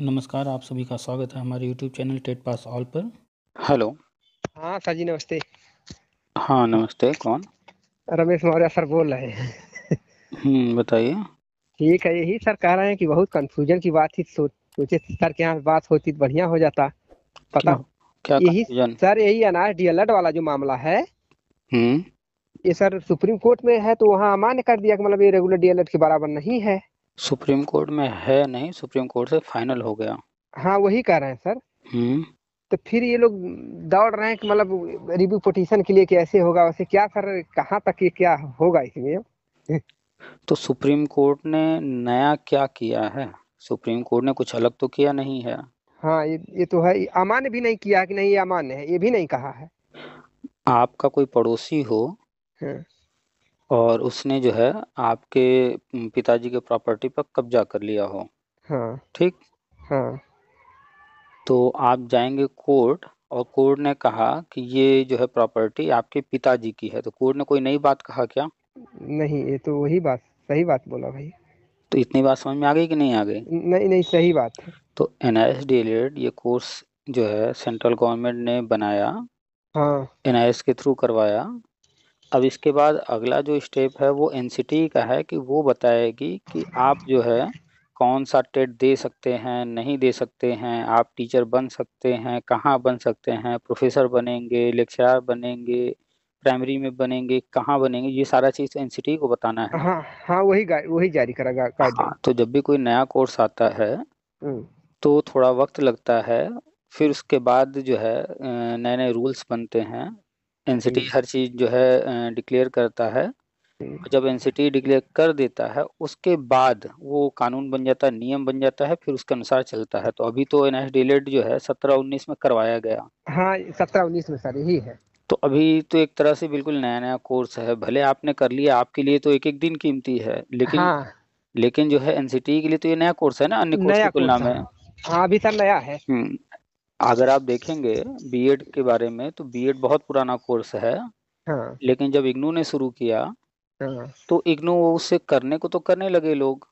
नमस्कार आप सभी का स्वागत है हमारे YouTube channel TET pass all पर हेलो हाँ सर जी नमस्ते हाँ नमस्ते कौन रमेश मौर्य सर बोल रहे हैं हम्म, बताइए ठीक है यही सर कह रहे हैं कि बहुत कंफ्यूजन की बात थी तो सोचे सर के यहाँ बात होती तो बढ़िया हो जाता पता हाँ, क्या यही सर यही डी डीएलएड वाला जो मामला है हम्म। ये सर सुप्रीम कोर्ट में है तो वहाँ मान्य कर दिया कि मतलब ये रेगुलर डी डीएलएड के बराबर नहीं है सुप्रीम कोर्ट में है नहीं सुप्रीम कोर्ट से फाइनल हो गया हाँ वही कह रहे हैं सर हम्म तो फिर ये लोग दौड़ रहे हैं कि मतलब रिव्यू पोटिशन के लिए कैसे होगा वैसे क्या सर कहाँ तक ये क्या होगा इसमें तो सुप्रीम कोर्ट ने नया क्या किया है सुप्रीम कोर्ट ने कुछ अलग तो किया नहीं है हाँ ये ये तो है अमान्य भी नहीं किया कि नहीं ये अमान्य है ये भी नहीं कहा है आपका कोई पड़ोसी हो हाँ। और उसने जो है आपके पिताजी के प्रॉपर्टी पर कब्जा कर लिया हो हाँ ठीक हाँ तो आप जाएंगे कोर्ट और कोर्ट ने कहा कि ये जो है प्रॉपर्टी आपके पिताजी की है तो कोर्ट ने कोई नई बात कहा क्या नहीं ये तो वही बात सही बात बोला भाई तो इतनी बात समझ में आ गई कि नहीं आ गई नहीं नहीं सही बात है तो एन आई एस डी ये कोर्स जो है सेंट्रल गवर्नमेंट ने बनाया हाँ एन के थ्रू करवाया अब इसके बाद अगला जो स्टेप है वो एन का है कि वो बताएगी कि आप जो है कौन सा टेट दे सकते हैं नहीं दे सकते हैं आप टीचर बन सकते हैं कहाँ बन सकते हैं प्रोफेसर बनेंगे लेक्चरार बनेंगे प्राइमरी में बनेंगे कहाँ बनेंगे ये सारा चीज एन को बताना है हाँ हाँ वही वही जारी करेगा हाँ तो जब भी कोई नया कोर्स आता है हम्म। तो थोड़ा वक्त लगता है फिर उसके बाद जो है नए नए रूल्स बनते हैं एनसीटी हम्म। हर चीज जो है डिक्लेयर करता है हम्म। जब एनसीटी डिक्लेयर कर देता है उसके बाद वो कानून बन जाता है नियम बन जाता है फिर उसके अनुसार चलता है तो अभी तो एनएस डिलेट जो है सत्रह उन्नीस में करवाया गया हाँ सत्रह उन्नीस में सर यही है तो अभी तो एक तरह से बिल्कुल नया नया कोर्स है भले आपने कर लिया आपके लिए तो एक एक दिन कीमती है लेकिन हाँ। लेकिन जो है एनसीटी के लिए तो ये नया कोर्स है ना अन्य कोर्स के तुलना में हाँ अभी सर नया है हम्म। अगर आप देखेंगे बीएड के बारे में तो बीएड बहुत पुराना कोर्स है हाँ। लेकिन जब इग्नू ने शुरू किया हाँ। तो इग्नू उसे करने को तो करने लगे लोग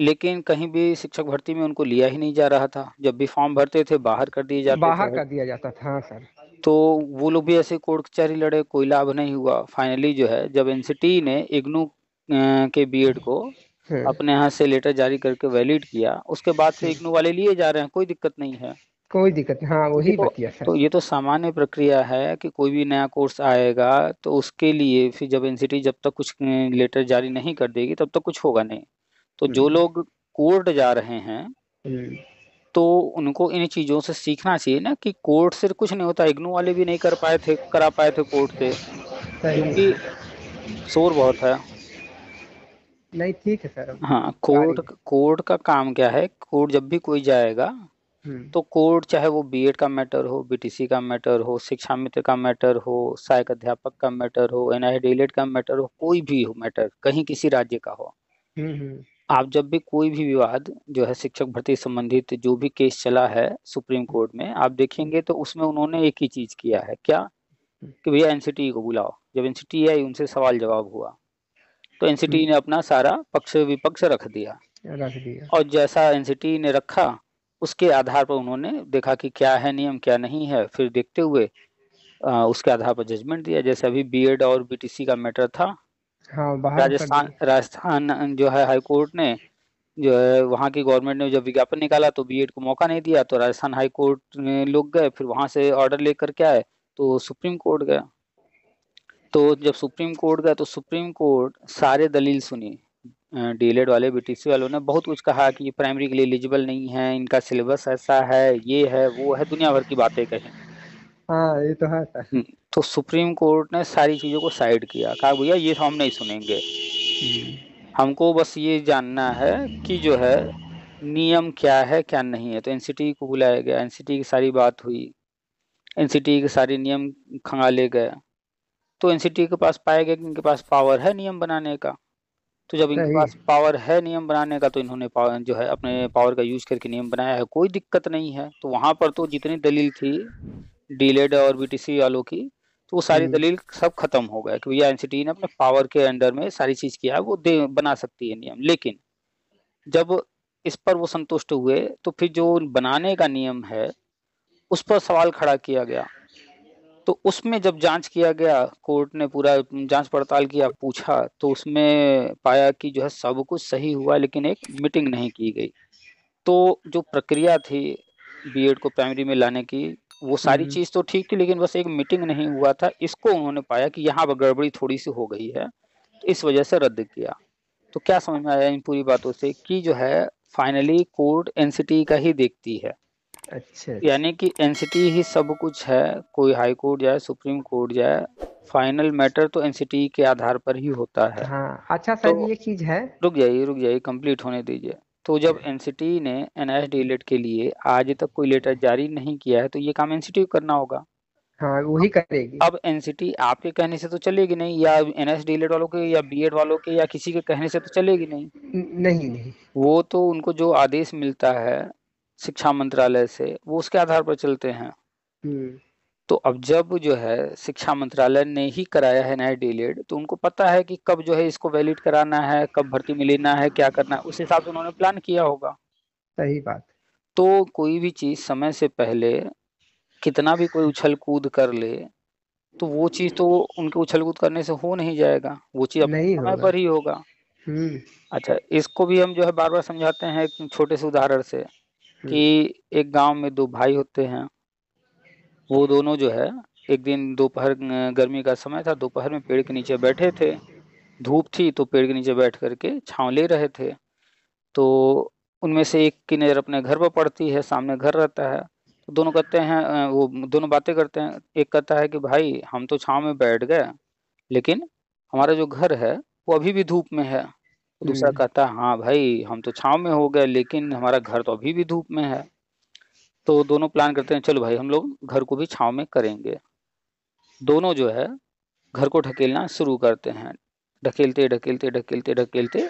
लेकिन कहीं भी शिक्षक भर्ती में उनको लिया ही नहीं जा रहा था जब भी फॉर्म भरते थे बाहर कर दिए जाते बाहर कर दिया जाता था हाँ, सर तो वो लोग भी ऐसे कोर्ट कचहरी लड़े कोई लाभ नहीं हुआ फाइनली जो है जब एनसीटी ने इग्नू के बीएड को हाँ। अपने यहाँ से लेटर जारी करके वैलिड किया उसके बाद से इग्नू हाँ। वाले लिए जा रहे हैं कोई दिक्कत नहीं है कोई दिक्कत हाँ तो वही तो, बतिया सर तो ये तो सामान्य प्रक्रिया है कि कोई भी नया कोर्स आएगा तो उसके लिए फिर जब एनसीटी जब तक कुछ लेटर जारी नहीं कर देगी तब तक कुछ होगा नहीं तो जो हम्म। लोग कोर्ट जा रहे हैं हम्म। तो उनको इन चीजों से सीखना चाहिए ना कि कोर्ट से कुछ नहीं होता इग्नू वाले भी नहीं कर पाए थे करा पाए थे कोर्ट से क्योंकि शोर बहुत है नहीं ठीक है सर हाँ कोर्ट कोर्ट का काम क्या है कोर्ट जब भी कोई जाएगा हम्म। तो कोर्ट चाहे वो बीएड का मैटर हो बीटीसी का मैटर हो शिक्षा मित्र का मैटर हो सहायक अध्यापक का मैटर हो एनआई डीलेट e का मैटर हो कोई भी हो मैटर कहीं किसी राज्य का हो हम्म, हम्म। आप जब भी कोई भी विवाद जो है शिक्षक भर्ती संबंधित जो भी केस चला है सुप्रीम कोर्ट में आप देखेंगे तो उसमें उन्होंने एक ही चीज किया है क्या कि भैया एनसीटी e को बुलाओ जब एनसीटी e आई उनसे सवाल जवाब हुआ तो एनसीटी ने अपना सारा पक्ष विपक्ष रख दिया रख दिया और जैसा एनसीटी ने रखा उसके आधार पर उन्होंने देखा कि क्या है नियम क्या नहीं है फिर देखते हुए आ, उसके आधार पर जजमेंट दिया जैसे अभी बीएड और बीटीसी का मैटर था हाँ, राजस्थान राजस्थान जो है हाई कोर्ट ने जो है वहाँ की गवर्नमेंट ने जब विज्ञापन निकाला तो बीएड को मौका नहीं दिया तो राजस्थान हाई कोर्ट ने लोग गए फिर वहां से ऑर्डर लेकर के आए तो सुप्रीम कोर्ट गया तो जब सुप्रीम कोर्ट गया तो सुप्रीम कोर्ट सारे दलील सुनी एड वाले बीटीसी वालों ने बहुत कुछ कहा कि ये प्राइमरी के लिए एलिजिबल नहीं है इनका सिलेबस ऐसा है ये है वो है दुनिया भर की बातें कही हाँ ये तो है हम्म, तो सुप्रीम कोर्ट ने सारी चीज़ों को साइड किया कहा भैया ये तो हम नहीं सुनेंगे हम्म। हमको बस ये जानना है कि जो है नियम क्या है क्या नहीं है तो एनसीटी को बुलाया गया एनसीटी की सारी बात हुई एनसीटी के सारे नियम खंगाले गए तो एनसीटी के पास पाया गया कि इनके पास पावर है नियम बनाने का तो जब इनके पास पावर है नियम बनाने का तो इन्होंने पावर जो है अपने पावर का यूज करके नियम बनाया है कोई दिक्कत नहीं है तो वहां पर तो जितनी दलील थी डीलेड e और बीटीसी वालों की तो वो सारी हम्म। दलील सब खत्म हो गया कि भैया एनसीटी ने अपने पावर के अंडर में सारी चीज किया है वो दे बना सकती है नियम लेकिन जब इस पर वो संतुष्ट हुए तो फिर जो बनाने का नियम है उस पर सवाल खड़ा किया गया तो उसमें जब जांच किया गया कोर्ट ने पूरा जांच पड़ताल किया पूछा तो उसमें पाया कि जो है सब कुछ सही हुआ लेकिन एक मीटिंग नहीं की गई तो जो प्रक्रिया थी बीएड को प्राइमरी में लाने की वो सारी हम्म। चीज तो ठीक थी लेकिन बस एक मीटिंग नहीं हुआ था इसको उन्होंने पाया कि यहाँ पर गड़बड़ी थोड़ी सी हो गई है तो इस वजह से रद्द किया तो क्या समझ में आया इन पूरी बातों से कि जो है फाइनली कोर्ट एनसीटी का ही देखती है अच्छा, अच्छा यानी कि एनसीटी ही सब कुछ है कोई हाई कोर्ट जाए सुप्रीम कोर्ट जाए फाइनल मैटर तो एनसीटी के आधार पर ही होता है हाँ, अच्छा सर तो, ये चीज है रुक जाइए रुक जाइए कंप्लीट होने दीजिए तो जब एनसीटी ने एनएसडीएलएड के लिए आज तक कोई लेटर जारी नहीं किया है तो ये काम एनसीटी को करना होगा हाँ वही करेगी अब एनसीटी आपके कहने से तो चलेगी नहीं या एनएसडीएलएड वालों के या बीएड वालों के या किसी के कहने से तो चलेगी नहीं नहीं नहीं वो तो उनको जो आदेश मिलता है शिक्षा मंत्रालय से वो उसके आधार पर चलते हैं हम्म। तो अब जब जो है शिक्षा मंत्रालय ने ही कराया है नया डीलेड तो उनको पता है कि कब जो है इसको वैलिड कराना है कब भर्ती में लेना है क्या करना है उस हिसाब से उन्होंने प्लान किया होगा सही बात तो कोई भी चीज समय से पहले कितना भी कोई उछल कूद कर ले तो वो चीज तो उनके उछल कूद करने से हो नहीं जाएगा वो चीज अपने समय पर ही होगा हम्म। अच्छा इसको भी हम जो है बार बार समझाते हैं छोटे से उदाहरण से कि एक गांव में दो भाई होते हैं वो दोनों जो है एक दिन दोपहर गर्मी का समय था दोपहर में पेड़ के नीचे बैठे थे धूप थी तो पेड़ के नीचे बैठ करके छाँव ले रहे थे तो उनमें से एक की नज़र अपने घर पर पड़ती है सामने घर रहता है तो दोनों कहते हैं वो दोनों बातें करते हैं एक कहता है कि भाई हम तो छाँव में बैठ गए लेकिन हमारा जो घर है वो अभी भी धूप में है तो दूसरा हम्म। कहता है हाँ भाई हम तो छाव में हो गए लेकिन हमारा घर तो अभी भी धूप में है। तो दोनों प्लान करते हैं चलो भाई हम लोग घर को भी छाव में करेंगे। दोनों जो है घर को ढकेलना शुरू करते हैं। ढकेलते, ढकेलते, ढकेलते, ढकेलते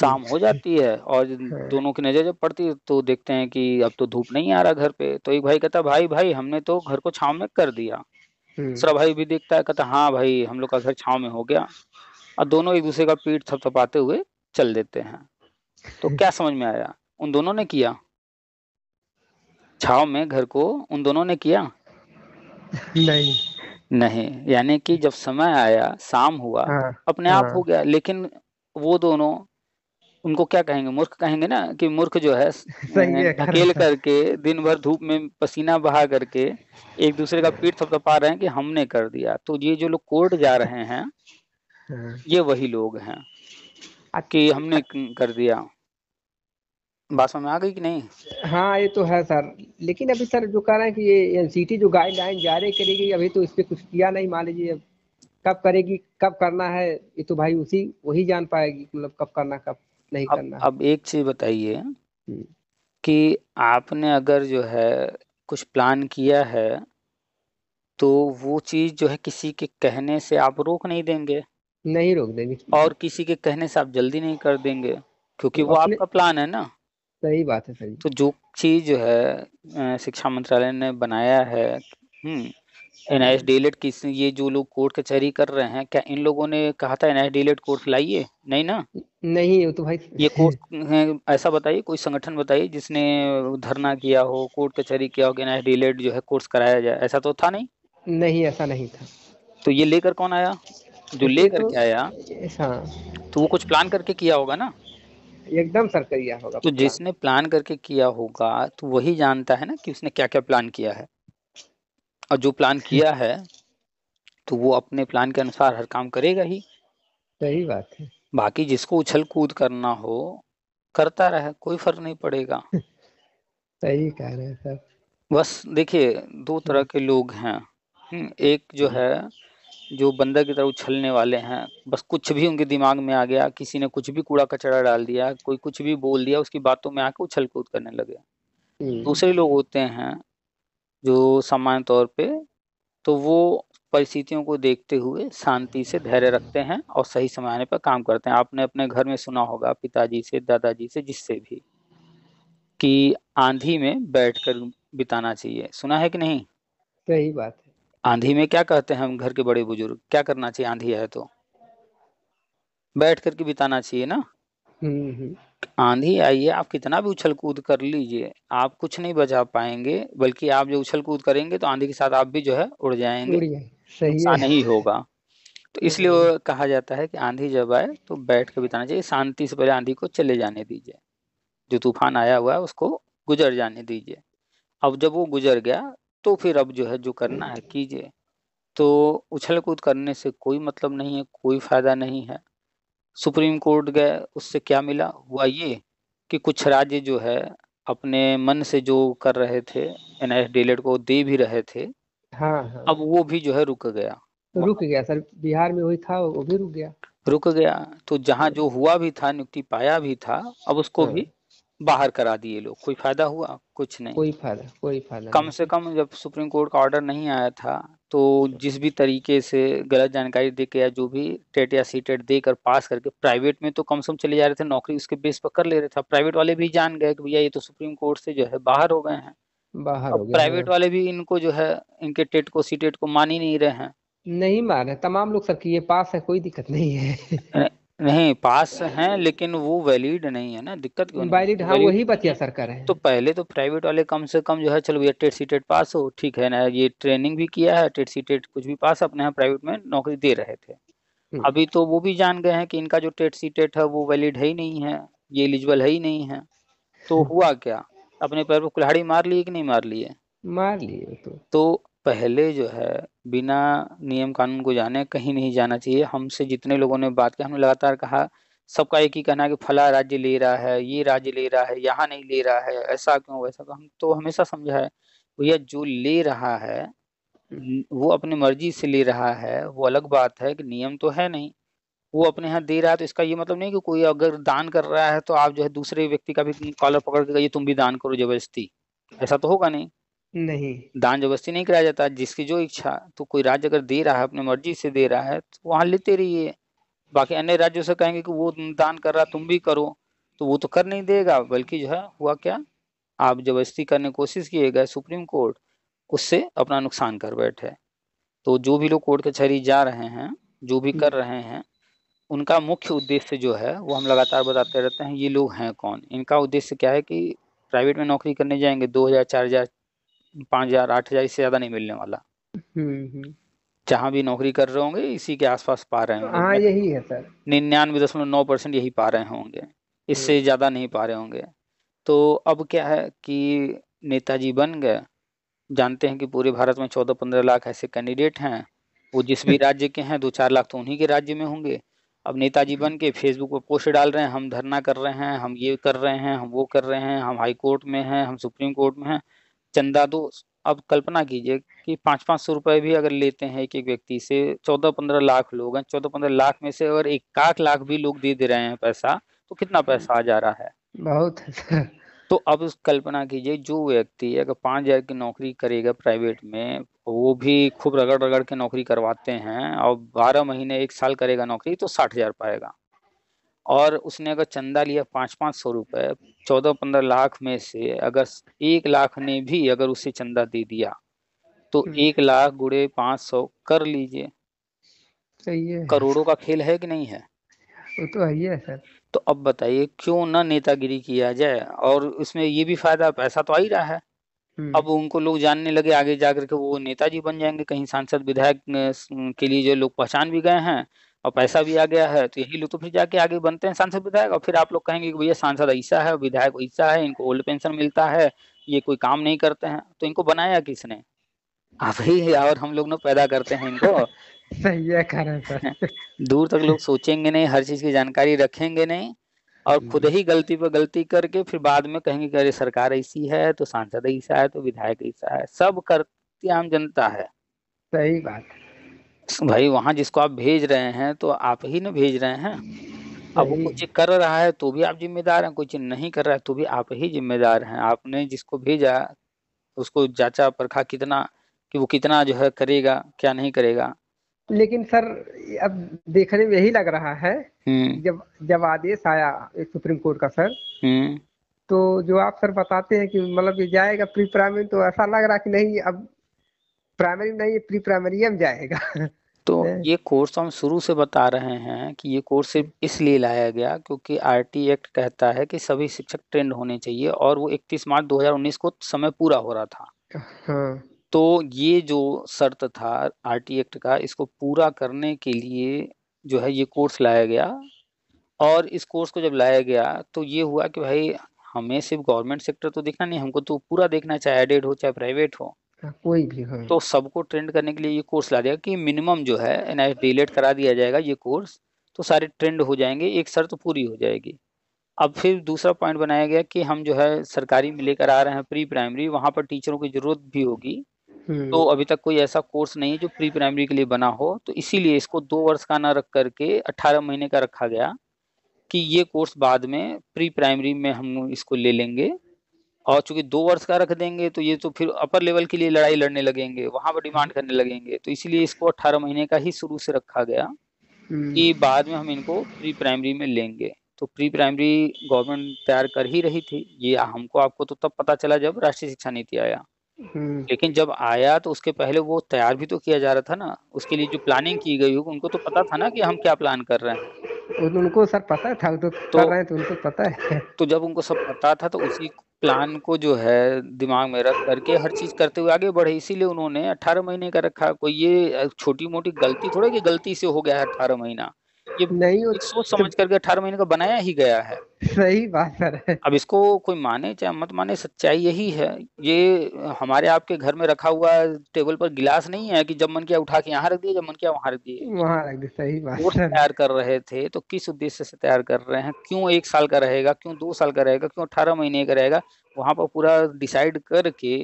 शाम हो हम्म। जाती है और हाँ। दोनों की नज़र जब पड़ती है तो देखते हैं कि अब तो धूप नहीं आ रहा घर पे। तो एक भाई कहता भाई, भाई हमने तो घर को छाव में कर दिया। हम्म। दूसरा भाई भी देखता है कहता हाँ भाई हम लोग का घर छाँव में हो गया। और दोनों एक दूसरे का पीठ थपथपाते हुए चल देते हैं तो क्या समझ में आया उन दोनों ने किया छाव में घर को उन दोनों ने किया नहीं नहीं यानी कि जब समय आया शाम हुआ हाँ, अपने हाँ, आप हो गया लेकिन वो दोनों उनको क्या कहेंगे मूर्ख कहेंगे ना कि मूर्ख जो है ढकेल करके दिन भर धूप में पसीना बहा करके एक दूसरे का पीठ थपथपा रहे हैं कि हमने कर दिया तो ये जो लोग कोर्ट जा रहे हैं हाँ। ये वही लोग हैं कि हमने कर दिया बात समझ आ गई कि नहीं हाँ ये तो है सर लेकिन अभी सर जो कह रहे हैं कि ये एनसीटी जो गाइडलाइन जारी करेगी अभी तो इस पर कुछ किया नहीं मान लीजिए कब करेगी कब करना है ये तो भाई उसी वही जान पाएगी मतलब कब करना कब नहीं अब, करना अब एक चीज बताइए हम्म। कि आपने अगर जो है कुछ प्लान किया है तो वो चीज जो है किसी के कहने से आप रोक नहीं देंगे नहीं रोक देगी और किसी के कहने से आप जल्दी नहीं कर देंगे क्योंकि वो आपका प्लान है ना सही बात है सही तो जो चीज जो है शिक्षा मंत्रालय ने बनाया है एन आई एस डी ये जो लोग कोर्ट कचहरी कर रहे हैं क्या इन लोगों ने कहा था N I S D L course लाइए नहीं ना नहीं तो भाई ये कोर्स ऐसा बताइए कोई संगठन बताइए जिसने धरना किया हो कोर्ट कचहरी किया हो कि एन आई एस डी जो है कोर्स कराया जाए ऐसा तो था नहीं नहीं ऐसा नहीं था तो ये लेकर कौन आया जो तो ले करके तो आया हाँ। तो वो कुछ प्लान करके किया होगा ना एकदम सर किया होगा तो जिसने प्लान करके किया होगा तो वही जानता है ना कि उसने क्या क्या प्लान किया है और जो प्लान किया है तो वो अपने प्लान के अनुसार हर काम करेगा ही सही बात है बाकी जिसको उछल कूद करना हो करता रहे कोई फर्क नहीं पड़ेगा सही कह रहे हैं सर बस देखिए दो तरह हम्म। के लोग हैं हम्म, एक जो है जो बंदर की तरह उछलने वाले हैं बस कुछ भी उनके दिमाग में आ गया किसी ने कुछ भी कूड़ा कचरा डाल दिया कोई कुछ भी बोल दिया उसकी बातों में आके उछल कूद करने लगे हम्म। दूसरे लोग होते हैं जो सामान्य तौर पे तो वो परिस्थितियों को देखते हुए शांति से धैर्य रखते हैं और सही समय आने पर काम करते हैं आपने अपने घर में सुना होगा पिताजी से दादाजी से जिससे भी कि आंधी में बैठकर बिताना चाहिए सुना है कि नहीं सही बात है आंधी में क्या कहते हैं हम घर के बड़े बुजुर्ग क्या करना चाहिए आंधी है तो बैठ करके बिताना चाहिए ना हम्म, हम्म। आंधी आइए आप कितना भी उछल कूद कर लीजिए आप कुछ नहीं बचा पाएंगे बल्कि आप जो उछल कूद करेंगे तो आंधी के साथ आप भी जो है उड़ जाएंगे ऐसा नहीं होगा तो इसलिए कहा जाता है कि आंधी जब आए तो बैठ कर बिताना चाहिए शांति से पहले आंधी को चले जाने दीजिए जो तूफान आया हुआ है उसको गुजर जाने दीजिए अब जब वो गुजर गया तो फिर अब जो है जो करना है कीजिए तो उछल कूद करने से कोई मतलब नहीं है कोई फायदा नहीं है सुप्रीम कोर्ट गए उससे क्या मिला हुआ ये कि कुछ राज्य जो है अपने मन से जो कर रहे थे एन एस को दे भी रहे थे हाँ, हाँ। अब वो भी जो है रुक गया तो रुक गया सर बिहार में वही था वो भी रुक गया रुक गया तो जहाँ हाँ। जो हुआ भी था नियुक्ति पाया भी था अब उसको हाँ। भी बाहर करा दिए लोग कोई फायदा हुआ कुछ नहीं कोई फायदा कोई फायदा कम से कम जब सुप्रीम कोर्ट का ऑर्डर नहीं आया था तो जिस भी तरीके से गलत जानकारी दे के या जो भी टेट या सी टेट देकर पास करके प्राइवेट में तो कम से कम चले जा रहे थे नौकरी उसके बेस पर कर ले रहे थे प्राइवेट वाले भी जान गए कि भैया ये तो सुप्रीम कोर्ट से जो है बाहर हो गए हैं बाहर हो गए प्राइवेट वाले भी इनको जो है इनके टेट को सी टेट को मान ही नहीं रहे हैं नहीं मान रहे तमाम लोग सर की ये पास है कोई दिक्कत नहीं है नहीं पास हैं लेकिन वो वैलिड नहीं है ना दिक्कत क्यों वैलिड हाँ वही बतिया सरकार है तो पहले तो प्राइवेट वाले कम से कम जो है चलो भैया टेट सी टेट पास हो ठीक है ना ये ट्रेनिंग भी किया है टेट सी टेट कुछ भी पास अपने यहाँ प्राइवेट में नौकरी दे रहे थे हम्म। अभी तो वो भी जान गए हैं कि इनका जो टेट सी टेट है वो वैलिड है ही नहीं है ये एलिजिबल है ही नहीं है तो हुआ क्या अपने पैर पर कुल्हाड़ी मार लिए कि नहीं मार लिए मार लिए तो, तो पहले जो है बिना नियम कानून को जाने कहीं नहीं जाना चाहिए हमसे जितने लोगों ने बात किया हमने लगातार कहा सबका एक ही कहना है कि फला राज्य ले रहा है ये राज्य ले रहा है यहाँ नहीं ले रहा है ऐसा क्यों वैसा क्यों हम तो हमेशा समझा है भैया जो ले रहा है वो अपनी मर्जी से ले रहा है वो अलग बात है कि नियम तो है नहीं वो अपने यहाँ दे रहा है तो इसका ये मतलब नहीं कि कोई अगर दान कर रहा है तो आप जो है दूसरे व्यक्ति का भी कॉलर पकड़ के कहिए तुम भी दान करो जबरदस्ती ऐसा तो होगा नहीं नहीं दान जबरदस्ती नहीं कराया जाता जिसकी जो इच्छा तो कोई राज्य अगर दे रहा है अपनी मर्जी से दे रहा है तो वहां लेते रहिए बाकी अन्य राज्यों से कहेंगे कि वो दान कर रहा तुम भी करो तो वो तो कर नहीं देगा बल्कि जो है हुआ क्या आप जबरदस्ती करने की कोशिश किए गए सुप्रीम कोर्ट उससे अपना नुकसान कर बैठे तो जो भी लोग कोर्ट कचहरी जा रहे हैं जो भी कर रहे हैं उनका मुख्य उद्देश्य जो है वो हम लगातार बताते रहते हैं ये लोग हैं कौन इनका उद्देश्य क्या है कि प्राइवेट में नौकरी करने जाएंगे दो हज़ार चार हज़ार पाँच हजार आठ हजार इससे ज्यादा नहीं मिलने वाला हम्म, हम्म। जहाँ भी नौकरी कर रहे होंगे इसी के आसपास पा रहे होंगे हाँ यही है सर निन्यानवे दशमलव नौ परसेंट यही पा रहे होंगे इससे हम्म। ज्यादा नहीं पा रहे होंगे तो अब क्या है कि नेताजी बन गए जानते हैं कि पूरे भारत में चौदह पंद्रह लाख ऐसे कैंडिडेट हैं वो जिस भी राज्य के हैं दो चार लाख तो उन्हीं के राज्य में होंगे अब नेताजी बन के फेसबुक पर पोस्ट डाल रहे हैं हम धरना कर रहे हैं हम ये कर रहे हैं हम वो कर रहे हैं हम हाई कोर्ट में हैं हम सुप्रीम कोर्ट में हैं चंदा दो अब कल्पना कीजिए कि पांच पांच सौ रुपए भी अगर लेते हैं एक एक व्यक्ति से चौदह पंद्रह लाख लोग हैं चौदह पंद्रह लाख में से अगर एक आठ लाख भी लोग दे दे रहे हैं पैसा तो कितना हम्म। पैसा आ जा रहा है बहुत तो अब उस कल्पना कीजिए जो व्यक्ति अगर पांच हजार की नौकरी करेगा प्राइवेट में वो भी खूब रगड़ रगड़ के नौकरी करवाते हैं और बारह महीने एक साल करेगा नौकरी तो साठ हजार पाएगा और उसने अगर चंदा लिया पाँच पाँच सौ रुपये चौदह पंद्रह लाख में से अगर एक लाख ने भी अगर उसे चंदा दे दिया तो हम्म। एक लाख गुड़े पाँच सौ कर लीजिए सही है करोड़ों का खेल है कि नहीं है वो तो है सर तो अब बताइए क्यों ना नेतागिरी किया जाए और उसमें ये भी फायदा पैसा तो आ ही रहा है हम्म। अब उनको लोग जानने लगे आगे जाकर के वो नेताजी बन जाएंगे कहीं सांसद विधायक के लिए जो लोग पहचान भी गए हैं और पैसा भी आ गया है तो यही लोग तो फिर जाके आगे बनते हैं सांसद विधायक और फिर आप लोग कहेंगे कि भैया सांसद ऐसा है विधायक ऐसा है इनको ओल्ड पेंशन मिलता है ये कोई काम नहीं करते हैं तो इनको बनाया किसने आप ही और हम लोग ना पैदा करते हैं इनको सही है कारण सर तो। दूर तक लोग सोचेंगे नहीं हर चीज की जानकारी रखेंगे नहीं और खुद ही गलती पर गलती करके फिर बाद में कहेंगे कि अरे सरकार ऐसी है तो सांसद ऐसा है तो विधायक ऐसा है सब करती आम जनता है सही बात है भाई वहाँ जिसको आप भेज रहे हैं तो आप ही ना भेज रहे हैं अब वो कुछ कर रहा है तो भी आप जिम्मेदार हैं कुछ नहीं कर रहा है तो भी आप ही जिम्मेदार हैं आपने जिसको भेजा उसको जांचा परखा कितना कि वो कितना जो है करेगा क्या नहीं करेगा लेकिन सर अब देखने में यही लग रहा है हम्म। जब जब आदेश आया सुप्रीम कोर्ट का सर हम्म। तो जो आप सर बताते हैं कि मतलब ये जाएगा प्री प्राइमरी तो ऐसा लग रहा कि नहीं अब प्राइमरी नहीं प्री प्राइमरी हम जाएगा तो ये कोर्स हम शुरू से बता रहे हैं कि ये कोर्स सिर्फ इसलिए लाया गया क्योंकि टी एक्ट कहता है कि सभी शिक्षक ट्रेंड होने चाहिए और वो 31 मार्च 2019 को समय पूरा हो रहा था हाँ। तो ये जो शर्त था टी एक्ट का इसको पूरा करने के लिए जो है ये कोर्स लाया गया और इस कोर्स को जब लाया गया तो ये हुआ कि भाई हमें सिर्फ गवर्नमेंट सेक्टर तो देखना नहीं हमको तो पूरा देखना चाहे एडेड हो चाहे प्राइवेट हो हाँ, कोई भी हाँ तो सबको ट्रेंड करने के लिए ये कोर्स ला देगा कि मिनिमम जो है एन डिलेट करा दिया जाएगा ये कोर्स तो सारे ट्रेंड हो जाएंगे एक शर्त तो पूरी हो जाएगी अब फिर दूसरा पॉइंट बनाया गया कि हम जो है सरकारी में लेकर आ रहे हैं प्री प्राइमरी वहाँ पर टीचरों की जरूरत भी होगी हम्म। तो अभी तक कोई ऐसा कोर्स नहीं है जो प्री प्राइमरी के लिए बना हो तो इसीलिए इसको दो वर्ष का ना रख करके अट्ठारह महीने का रखा गया कि ये कोर्स बाद में प्री प्राइमरी में हम इसको ले लेंगे और चूंकि दो वर्ष का रख देंगे तो ये तो फिर अपर लेवल के लिए लड़ाई लड़ने लगेंगे वहां पर डिमांड करने लगेंगे तो इसीलिए इसको अट्ठारह महीने का ही शुरू से रखा गया हम्म। कि बाद में हम इनको प्री प्राइमरी में लेंगे तो प्री प्राइमरी गवर्नमेंट तैयार कर ही रही थी ये हमको आपको तो तब पता चला जब राष्ट्रीय शिक्षा नीति आया हम्म। लेकिन जब आया तो उसके पहले वो तैयार भी तो किया जा रहा था ना उसके लिए जो प्लानिंग की गई होगी उनको तो पता था ना कि हम क्या प्लान कर रहे हैं उनको सर पता था तो, तो, कर रहे हैं तो उनको पता है तो जब उनको सब पता था तो उसी प्लान को जो है दिमाग में रख करके हर चीज करते हुए आगे बढ़े इसीलिए उन्होंने अठारह महीने का रखा कोई ये छोटी मोटी गलती थोड़ा कि गलती से हो गया है अठारह महीना ये नहीं सोच समझ करके अठारह महीने का बनाया ही गया है सही बात है अब इसको कोई माने चाहे मत माने सच्चाई यही है ये हमारे आपके घर में रखा हुआ टेबल पर गिलास नहीं है कि जब मन किया उठा के यहाँ रख दिया जब मन किया वहां रख दिए वहां रख दिए सही बात है तैयार कर रहे थे तो किस उद्देश्य से तैयार कर रहे हैं क्यों एक साल का रहेगा क्यों दो साल का रहेगा क्यों अठारह महीने का रहेगा वहां पर पूरा डिसाइड करके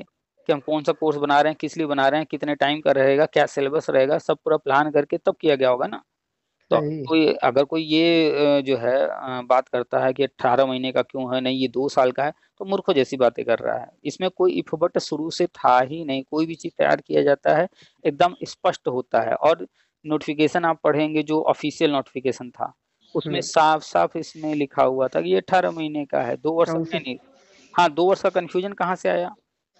कि हम कौन सा कोर्स बना रहे हैं किस लिए बना रहे हैं कितने टाइम का रहेगा क्या सिलेबस रहेगा सब पूरा प्लान करके तब किया गया होगा ना तो कोई अगर कोई ये जो है बात करता है कि 18 महीने का क्यों है नहीं ये दो साल का है, तो मूर्खों जैसी बातें कर रहा है। इसमें कोई इफबट शुरू से था ही नहीं, कोई भी चीज़ तैयार किया जाता है, एकदम स्पष्ट होता है और नोटिफ़िकेशन आप पढ़ेंगे जो ऑफ़िशियल नोटिफ़िकेशन था, उसमें साफ हम्म। साफ-साफ इसमें लिखा हुआ था कि ये अठारह महीने का है, दो वर्ष नहीं हाँ, दो वर्ष का कन्फ्यूज़न कहाँ से आया?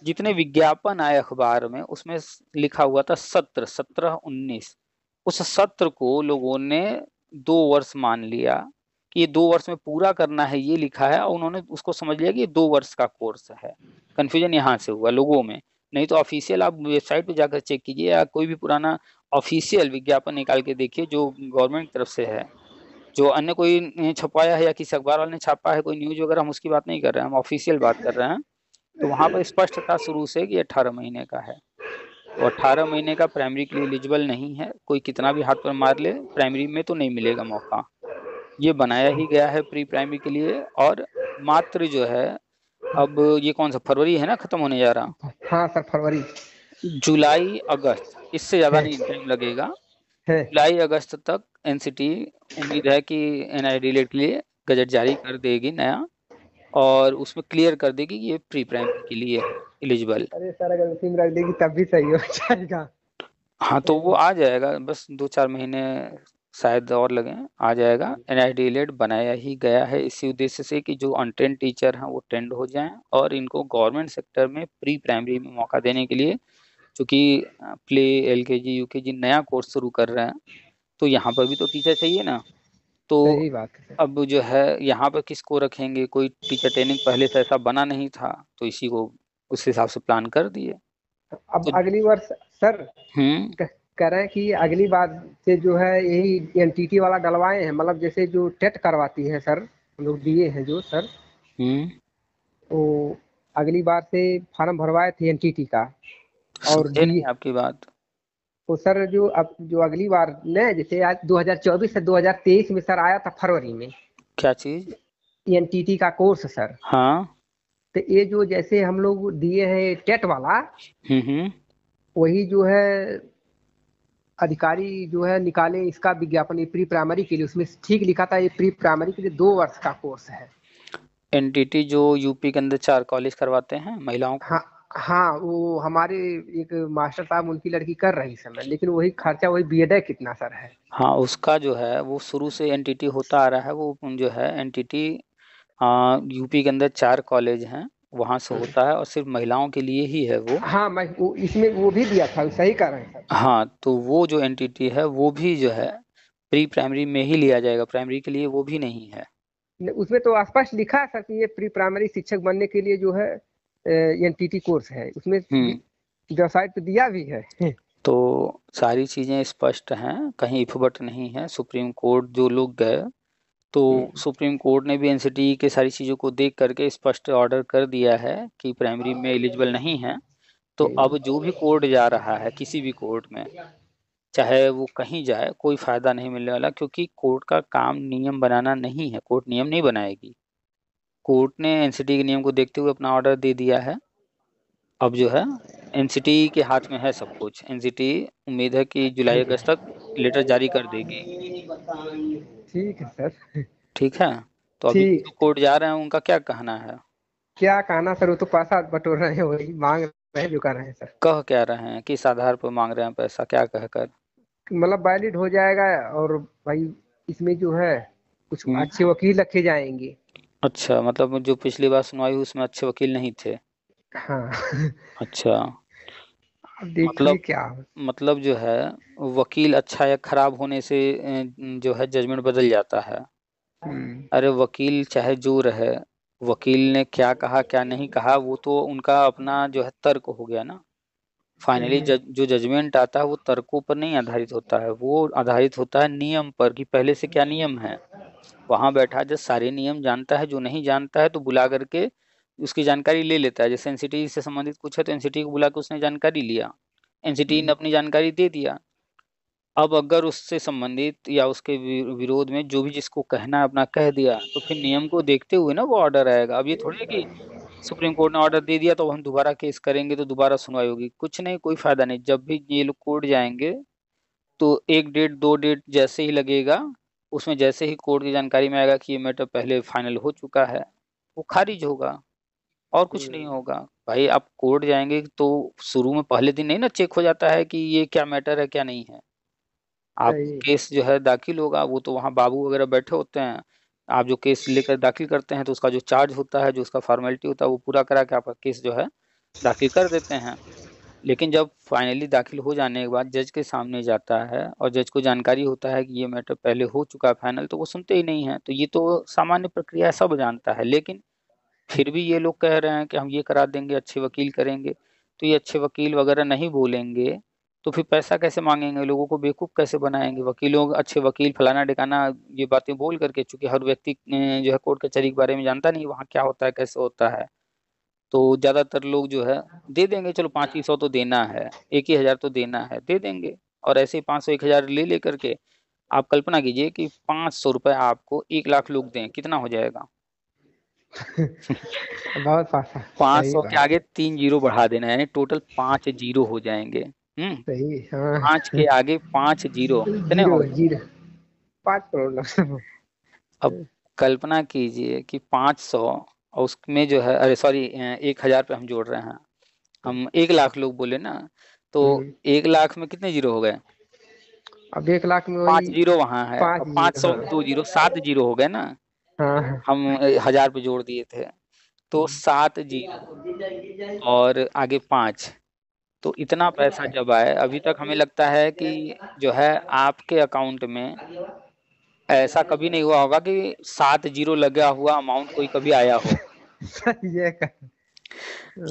जितने विज्ञापन आए अख़बार में उसमें लिखा हुआ था सत्र सत्रह उन्नीस उस सत्र को लोगों ने दो वर्ष मान लिया कि ये दो वर्ष में पूरा करना है ये लिखा है और उन्होंने उसको समझ लिया कि ये दो वर्ष का कोर्स है कन्फ्यूजन यहाँ से हुआ लोगों में नहीं तो ऑफिशियल आप वेबसाइट पे जाकर चेक कीजिए या कोई भी पुराना ऑफिशियल विज्ञापन निकाल के देखिए जो गवर्नमेंट की तरफ से है जो अन्य कोई छपाया है या किसी अखबार वाले ने छापा है कोई न्यूज वगैरह हम उसकी बात नहीं कर रहे हैं हम ऑफिशियल बात कर रहे हैं तो वहाँ पर स्पष्ट था शुरू से कि अट्ठारह महीने का है वो महीने का प्राइमरी के लिए एलिजिबल नहीं है कोई कितना भी हाथ पर मार ले प्राइमरी में तो नहीं मिलेगा मौका ये बनाया ही गया है प्री प्राइमरी के लिए और मात्र जो है अब ये कौन सा फरवरी है ना खत्म होने जा रहा हाँ सर फरवरी जुलाई अगस्त इससे ज्यादा नहीं टाइम लगेगा जुलाई अगस्त तक एनसीटी उम्मीद है कि एन आई e के लिए गजट जारी कर देगी नया और उसमें क्लियर कर देगी कि ये प्री प्राइमरी के लिए है एलिजिबल अरे सर अगर उसी में रख देगी तब भी सही हो जाएगा हाँ तो वो आ जाएगा बस दो चार महीने शायद और लगे आ जाएगा एन हम्म। आई बनाया ही गया है इसी उद्देश्य से कि जो अनट्रेंड टीचर हैं वो ट्रेंड हो जाएं और इनको गवर्नमेंट सेक्टर में प्री प्राइमरी में मौका देने के लिए चूँकि प्ले एल के जी यू के जी नया कोर्स शुरू कर रहे हैं तो यहाँ पर भी तो टीचर चाहिए ना तो अब जो है यहाँ पर किसको रखेंगे कोई टीचर ट्रेनिंग पहले से ऐसा बना नहीं था तो इसी को उस हिसाब से प्लान कर दिए अब तो, अगली बार सर हम्म। कह रहे हैं कि अगली बार से जो है यही एन वाला डलवाए हैं मतलब जैसे जो टेट करवाती है सर हम लोग दिए हैं जो सर हम्म। तो अगली बार से फॉर्म भरवाए थे एन का और नहीं आपकी बात तो सर जो अब जो अगली बार ने जैसे आज 2024 से 2023 में सर आया था फरवरी में क्या चीज एन का कोर्स सर हाँ तो ये जो जैसे हम लोग दिए हैं टेट वाला हम्म, हम्म। वही जो है अधिकारी जो है निकाले इसका विज्ञापन ये प्री प्राइमरी के लिए उसमें ठीक लिखा था ये प्री प्राइमरी के लिए दो वर्ष का कोर्स है एनटीटी जो यूपी के अंदर चार कॉलेज करवाते हैं महिलाओं को हाँ हाँ वो हमारे एक मास्टर साहब उनकी लड़की कर रही समय लेकिन वही खर्चा वही बीएड है कितना सर है हाँ उसका जो है वो शुरू से एनटीटी होता आ रहा है वो जो है एनटीटी यूपी के अंदर चार कॉलेज हैं वहाँ से होता है और सिर्फ महिलाओं के लिए ही है वो हाँ मैं वो, इसमें वो भी दिया था सही कारण है हाँ तो वो जो एंटिटी है वो भी जो है प्री प्राइमरी में ही लिया जाएगा प्राइमरी के लिए वो भी नहीं है उसमें तो स्पष्ट लिखा है सर कि ये प्री प्राइमरी शिक्षक बनने के लिए जो है टी कोर्स है उसमें वेबसाइट हम्म। दिया भी है तो सारी चीजें स्पष्ट हैं कहीं इफबट नहीं है सुप्रीम कोर्ट जो लोग गए तो हम्म। सुप्रीम कोर्ट ने भी एनसीटी के सारी चीज़ों को देख करके स्पष्ट ऑर्डर कर दिया है कि प्राइमरी में एलिजिबल नहीं है तो हम्म। अब जो भी कोर्ट जा रहा है किसी भी कोर्ट में चाहे वो कहीं जाए कोई फायदा नहीं मिलने वाला क्योंकि कोर्ट का काम नियम बनाना नहीं है कोर्ट नियम नहीं बनाएगी कोर्ट ने एनसीटी के नियम को देखते हुए अपना ऑर्डर दे दिया है अब जो है एनसीटी के हाथ में है सब कुछ एनसीटी उम्मीद है कि जुलाई अगस्त तक लेटर जारी कर देगी ठीक है सर ठीक है तो अभी तो कोर्ट जा रहे हैं उनका क्या कहना है क्या कहना सर वो तो पैसा बटोर रहे हैं वही मांग रहे हैं रहे हैं सर कह क्या रहे हैं किस आधार पर मांग रहे हैं पैसा क्या कहकर मतलब वैलिड हो जाएगा और भाई इसमें जो है कुछ हम्म। अच्छे वकील रखे जाएंगे अच्छा मतलब जो पिछली बार सुनवाई हुई उसमें अच्छे वकील नहीं थे हाँ अच्छा अब देखिए मतलब क्या मतलब जो है वकील अच्छा या खराब होने से जो है जजमेंट बदल जाता है हम्म। अरे वकील चाहे जो रहे वकील ने क्या कहा क्या नहीं कहा वो तो उनका अपना जो है तर्क हो गया ना फाइनली हम्म। जज, जो जजमेंट आता है वो तर्कों पर नहीं आधारित होता है वो आधारित होता है नियम पर कि पहले से क्या नियम है वहां बैठा जब सारे नियम जानता है जो नहीं जानता है तो बुला करके उसकी जानकारी ले लेता है जैसे एनसीटी से संबंधित कुछ है तो एनसीटी को बुला के उसने जानकारी लिया एनसीटी ने हम्म। अपनी जानकारी दे दिया अब अगर उससे संबंधित या उसके विरोध में जो भी जिसको कहना है अपना कह दिया तो फिर नियम को देखते हुए ना वो ऑर्डर आएगा अब ये थोड़ी है कि सुप्रीम कोर्ट ने ऑर्डर दे दिया तो हम दोबारा केस करेंगे तो दोबारा सुनवाई होगी कुछ नहीं कोई फायदा नहीं जब भी ये लोग कोर्ट जाएंगे तो एक डेट दो डेट जैसे ही लगेगा उसमें जैसे ही कोर्ट की जानकारी में आएगा कि ये मैटर पहले फाइनल हो चुका है वो खारिज होगा और कुछ नहीं होगा भाई आप कोर्ट जाएंगे तो शुरू में पहले दिन नहीं ना चेक हो जाता है कि ये क्या मैटर है क्या नहीं है आप सही केस जो है दाखिल होगा वो तो वहाँ बाबू वगैरह बैठे होते हैं आप जो केस लेकर दाखिल करते हैं तो उसका जो चार्ज होता है जो उसका फॉर्मेलिटी होता है वो पूरा करा के आपका केस जो है दाखिल कर देते हैं लेकिन जब फाइनली दाखिल हो जाने के बाद जज के सामने जाता है और जज को जानकारी होता है कि ये मैटर पहले हो चुका है फाइनल तो वो सुनते ही नहीं है तो ये तो सामान्य प्रक्रिया सब जानता है लेकिन फिर भी ये लोग कह रहे हैं कि हम ये करा देंगे अच्छे वकील करेंगे तो ये अच्छे वकील वगैरह नहीं बोलेंगे तो फिर पैसा कैसे मांगेंगे लोगों को बेवकूफ़ कैसे बनाएंगे वकीलों अच्छे वकील फलाना डिकाना ये बातें बोल करके चूंकि हर व्यक्ति जो है कोर्ट कचहरी के बारे में जानता नहीं वहाँ क्या होता है कैसे होता है तो ज़्यादातर लोग जो है दे देंगे चलो पाँच ही सौ तो देना है एक ही हज़ार तो देना है दे देंगे और ऐसे ही पाँच सौ एक हज़ार ले लेकर के आप कल्पना कीजिए कि पाँच सौ रुपये आपको एक लाख लोग दें कितना हो जाएगा बहुत पाँच सौ के आगे तीन जीरो बढ़ा देना यानी टोटल पांच जीरो हो जाएंगे हम्म। सही हाँ। पांच के आगे पांच जीरो इतने हो जीरो। पांच करोड़ अब कल्पना कीजिए कि पांच सौ और उसमें जो है अरे सॉरी एक हजार पे हम जोड़ रहे हैं हम एक लाख लोग बोले ना तो हम्म। एक लाख में कितने जीरो हो गए अब एक लाख में पांच जीरो वहां है पांच सौ हाँ। दो जीरो सात जीरो हो गए ना हाँ, हाँ। हम हजार पे जोड़ दिए थे तो हम्म। सात जीरो और आगे पांच तो इतना पैसा जब आए अभी तक हमें लगता है कि जो है आपके अकाउंट में ऐसा कभी नहीं हुआ होगा कि सात जीरो लगा हुआ अमाउंट कोई कभी आया हो ये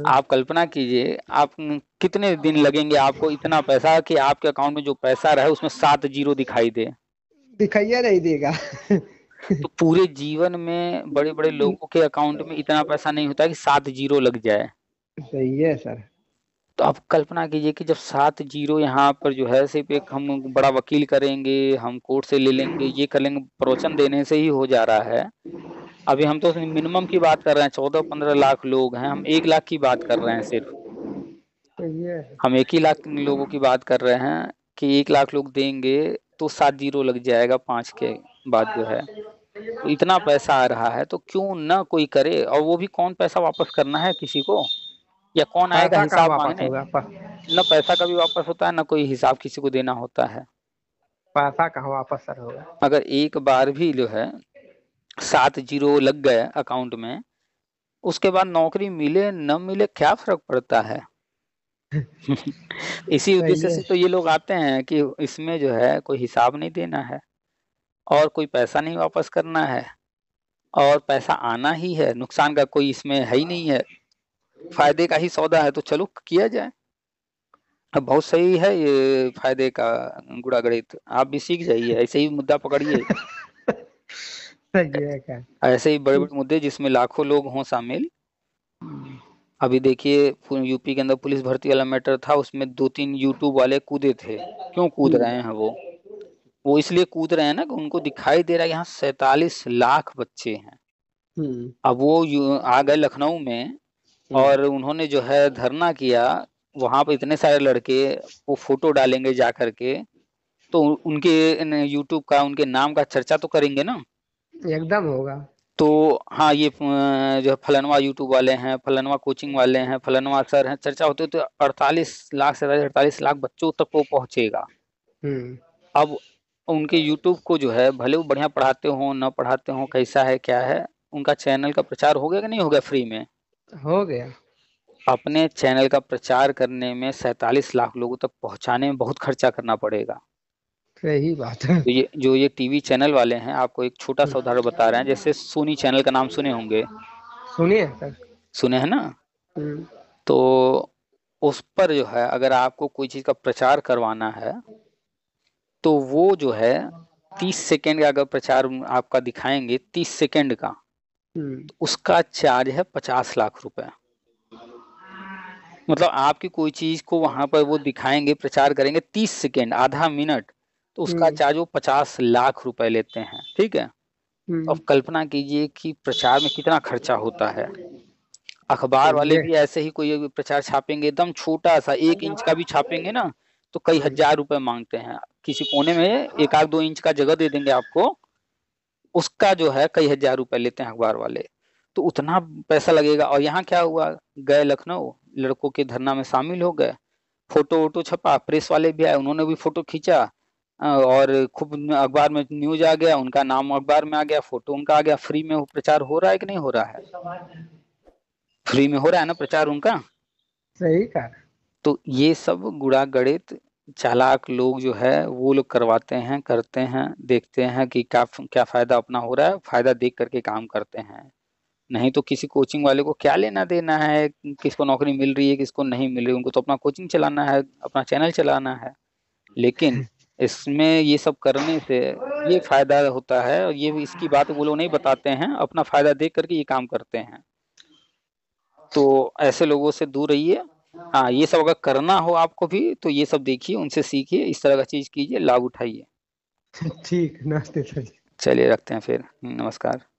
आप कल्पना कीजिए आप कितने दिन लगेंगे आपको इतना पैसा कि आपके अकाउंट में जो पैसा रहे उसमें सात जीरो दिखाई दे दिखाइया नहीं देगा तो पूरे जीवन में बड़े बड़े लोगों के अकाउंट में इतना पैसा नहीं होता कि सात जीरो लग जाए सही है सर तो आप कल्पना कीजिए कि जब सात जीरो यहाँ पर जो है सिर्फ एक हम बड़ा वकील करेंगे हम कोर्ट से ले लेंगे ये कर लेंगे प्रवचन देने से ही हो जा रहा है अभी हम तो मिनिमम की बात कर रहे हैं चौदह पंद्रह लाख लोग हैं हम एक लाख की बात कर रहे हैं सिर्फ हम एक ही लाख लोगों की बात कर रहे हैं कि एक लाख लोग देंगे तो सात जीरो लग जाएगा पांच के बात जो है इतना पैसा आ रहा है तो क्यों ना कोई करे और वो भी कौन पैसा वापस करना है किसी को या कौन आएगा हिसाब मांगने न पैसा कभी वापस होता है ना कोई हिसाब किसी को देना होता है पैसा कहाँ वापस सर होगा अगर एक बार भी जो है सात जीरो लग गए अकाउंट में उसके बाद नौकरी मिले न मिले क्या फर्क पड़ता है इसी उद्देश्य से तो ये लोग आते हैं कि इसमें जो है कोई हिसाब नहीं देना है और कोई पैसा नहीं वापस करना है और पैसा आना ही है नुकसान का कोई इसमें है ही नहीं है फायदे का ही सौदा है तो चलो किया जाए अब बहुत सही है ये फायदे का गुड़ा गणित आप भी सीख जाइए ऐसे ही मुद्दा पकड़िए ऐसे ही बड़े बड़े मुद्दे जिसमें लाखों लोग हों शामिल अभी देखिए यूपी के अंदर पुलिस भर्ती वाला मैटर था उसमें दो तीन यूट्यूब वाले कूदे थे क्यों कूद रहे हैं वो वो इसलिए कूद रहे हैं ना कि उनको दिखाई दे रहा है यहाँ सैतालीस लाख बच्चे हैं हम्म। अब वो आ गए लखनऊ में हम्म। और उन्होंने जो है धरना किया वहां पर इतने सारे लड़के वो फोटो डालेंगे जा करके तो उनके यूट्यूब का उनके नाम का चर्चा तो करेंगे ना एकदम होगा तो हाँ ये जो है फलनवा यूट्यूब वाले हैं फलनवा कोचिंग वाले हैं फलनवा सर हैं चर्चा होते तो अड़तालीस लाख से अड़तालीस लाख बच्चों तक वो पहुंचेगा हम्म। अब उनके यूट्यूब को जो है भले वो बढ़िया पढ़ाते हो ना पढ़ाते हो कैसा है क्या है उनका चैनल का प्रचार हो गया कि नहीं हो गया फ्री में हो गया अपने चैनल का प्रचार करने में सैतालीस लाख लोगों तक पहुंचाने में बहुत खर्चा करना पड़ेगा सही बात है तो ये जो ये टीवी चैनल वाले हैं आपको एक छोटा सा उदाहरण बता रहे हैं जैसे सोनी चैनल का नाम सुने होंगे सुनिए सुने है ना हम्म। तो उस पर जो है अगर आपको कोई चीज का प्रचार करवाना है तो वो जो है तीस सेकेंड का अगर प्रचार आपका दिखाएंगे तीस सेकेंड का हम्म। तो उसका चार्ज है पचास लाख रुपए मतलब आपकी कोई चीज को वहां पर वो दिखाएंगे प्रचार करेंगे तीस सेकेंड आधा मिनट तो उसका हम्म। चार्ज वो पचास लाख रुपए लेते हैं ठीक है हम्म। अब कल्पना कीजिए कि प्रचार में कितना खर्चा होता है अखबार तो वाले भी ऐसे ही कोई प्रचार छापेंगे एकदम छोटा सा एक इंच का भी छापेंगे ना तो कई हजार रुपए मांगते हैं किसी कोने में एक आध दो इंच का जगह दे देंगे आपको उसका जो है कई हजार रुपए लेते हैं अखबार वाले तो उतना पैसा लगेगा और यहाँ क्या हुआ गए लखनऊ लड़कों के धरना में शामिल हो गए फोटो वोटो छपा प्रेस वाले भी आए उन्होंने भी फोटो खींचा और खूब अखबार में न्यूज आ गया उनका नाम अखबार में आ गया फोटो उनका आ गया फ्री में प्रचार हो रहा है कि नहीं हो रहा है फ्री में हो रहा है ना प्रचार उनका सही कहा तो ये सब गुड़ा गणित चालाक लोग जो है वो लोग करवाते हैं करते हैं देखते हैं कि क्या क्या फायदा अपना हो रहा है फायदा देख करके काम करते हैं नहीं तो किसी कोचिंग वाले को क्या लेना देना है किसको नौकरी मिल रही है किसको नहीं मिल रही उनको तो अपना कोचिंग चलाना है अपना चैनल चलाना है लेकिन इसमें ये सब करने से ये फायदा होता है और ये इसकी बात वो लोग नहीं बताते हैं अपना फायदा देख करके ये काम करते हैं तो ऐसे लोगों से दूर रहिए हाँ ये सब अगर करना हो आपको भी तो ये सब देखिए उनसे सीखिए इस तरह का चीज कीजिए लाभ उठाइए ठीक नमस्ते सर चलिए रखते हैं फिर नमस्कार